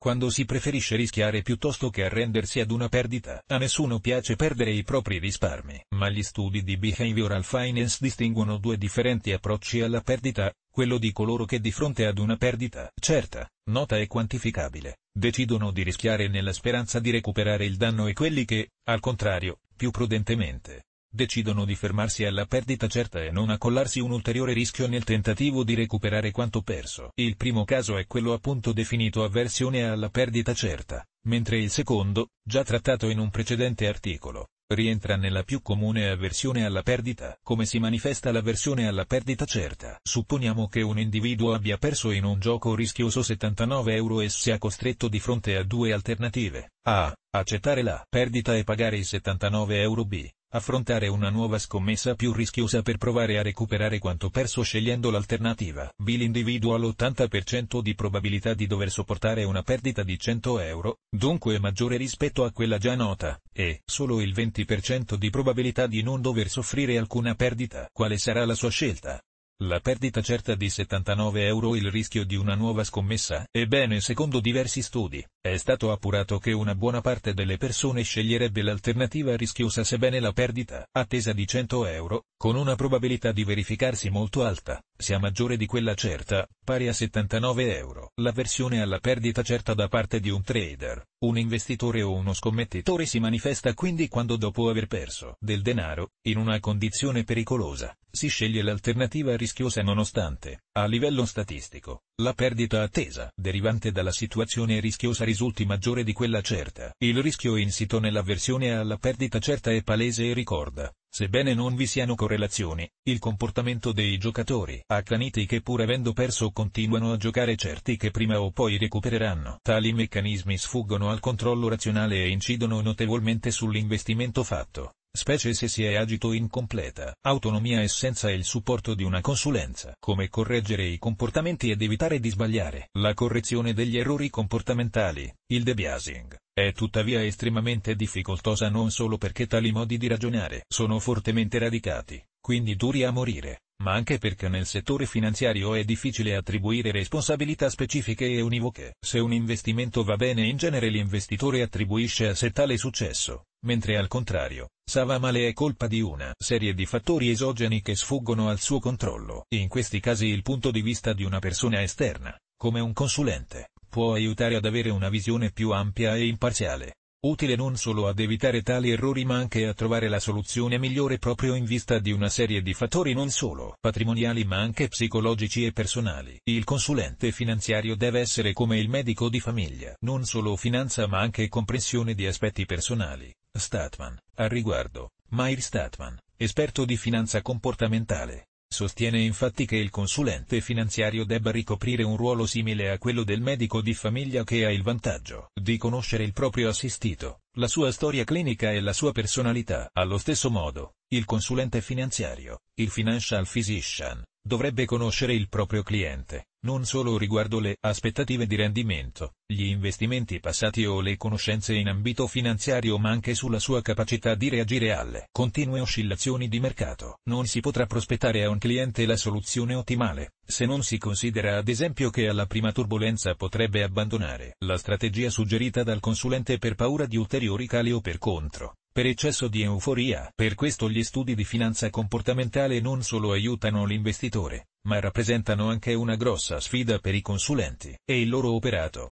quando si preferisce rischiare piuttosto che arrendersi ad una perdita. A nessuno piace perdere i propri risparmi, ma gli studi di behavioral finance distinguono due differenti approcci alla perdita, quello di coloro che di fronte ad una perdita certa, nota e quantificabile, decidono di rischiare nella speranza di recuperare il danno e quelli che, al contrario, più prudentemente, decidono di fermarsi alla perdita certa e non accollarsi un ulteriore rischio nel tentativo di recuperare quanto perso. Il primo caso è quello appunto definito avversione alla perdita certa, mentre il secondo, già trattato in un precedente articolo, rientra nella più comune avversione alla perdita. Come si manifesta l'avversione alla perdita certa? Supponiamo che un individuo abbia perso in un gioco rischioso 79 euro e sia costretto di fronte a due alternative. A. Accettare la perdita e pagare i 79 euro B affrontare una nuova scommessa più rischiosa per provare a recuperare quanto perso scegliendo l'alternativa B. L'individuo ha l'80% di probabilità di dover sopportare una perdita di 100 euro, dunque maggiore rispetto a quella già nota, e solo il 20% di probabilità di non dover soffrire alcuna perdita. Quale sarà la sua scelta? La perdita certa di 79 euro il rischio di una nuova scommessa? Ebbene secondo diversi studi, è stato appurato che una buona parte delle persone sceglierebbe l'alternativa rischiosa sebbene la perdita, attesa di 100 euro, con una probabilità di verificarsi molto alta, sia maggiore di quella certa, pari a 79 euro. L'avversione alla perdita certa da parte di un trader, un investitore o uno scommettitore si manifesta quindi quando dopo aver perso del denaro, in una condizione pericolosa, si sceglie l'alternativa rischiosa nonostante, a livello statistico, la perdita attesa derivante dalla situazione rischiosa risulta risulti maggiore di quella certa. Il rischio insito nell'avversione alla perdita certa è palese e ricorda, sebbene non vi siano correlazioni, il comportamento dei giocatori. Accaniti che pur avendo perso continuano a giocare certi che prima o poi recupereranno. Tali meccanismi sfuggono al controllo razionale e incidono notevolmente sull'investimento fatto specie se si è agito in completa autonomia e senza il supporto di una consulenza. Come correggere i comportamenti ed evitare di sbagliare. La correzione degli errori comportamentali, il debiasing, è tuttavia estremamente difficoltosa non solo perché tali modi di ragionare sono fortemente radicati, quindi duri a morire, ma anche perché nel settore finanziario è difficile attribuire responsabilità specifiche e univoche. Se un investimento va bene in genere l'investitore attribuisce a sé tale successo, mentre al contrario, Sava male è colpa di una serie di fattori esogeni che sfuggono al suo controllo. In questi casi il punto di vista di una persona esterna, come un consulente, può aiutare ad avere una visione più ampia e imparziale, utile non solo ad evitare tali errori ma anche a trovare la soluzione migliore proprio in vista di una serie di fattori non solo patrimoniali ma anche psicologici e personali. Il consulente finanziario deve essere come il medico di famiglia, non solo finanza ma anche comprensione di aspetti personali, Statman. Al riguardo, Mair Statman, esperto di finanza comportamentale, sostiene infatti che il consulente finanziario debba ricoprire un ruolo simile a quello del medico di famiglia che ha il vantaggio di conoscere il proprio assistito, la sua storia clinica e la sua personalità. Allo stesso modo, il consulente finanziario, il financial physician, dovrebbe conoscere il proprio cliente, non solo riguardo le aspettative di rendimento, gli investimenti passati o le conoscenze in ambito finanziario ma anche sulla sua capacità di reagire alle continue oscillazioni di mercato. Non si potrà prospettare a un cliente la soluzione ottimale, se non si considera ad esempio che alla prima turbolenza potrebbe abbandonare la strategia suggerita dal consulente per paura di ulteriori cali o per contro, per eccesso di euforia. Per questo gli studi di finanza comportamentale non solo aiutano l'investitore, ma rappresentano anche una grossa sfida per i consulenti e il loro operato.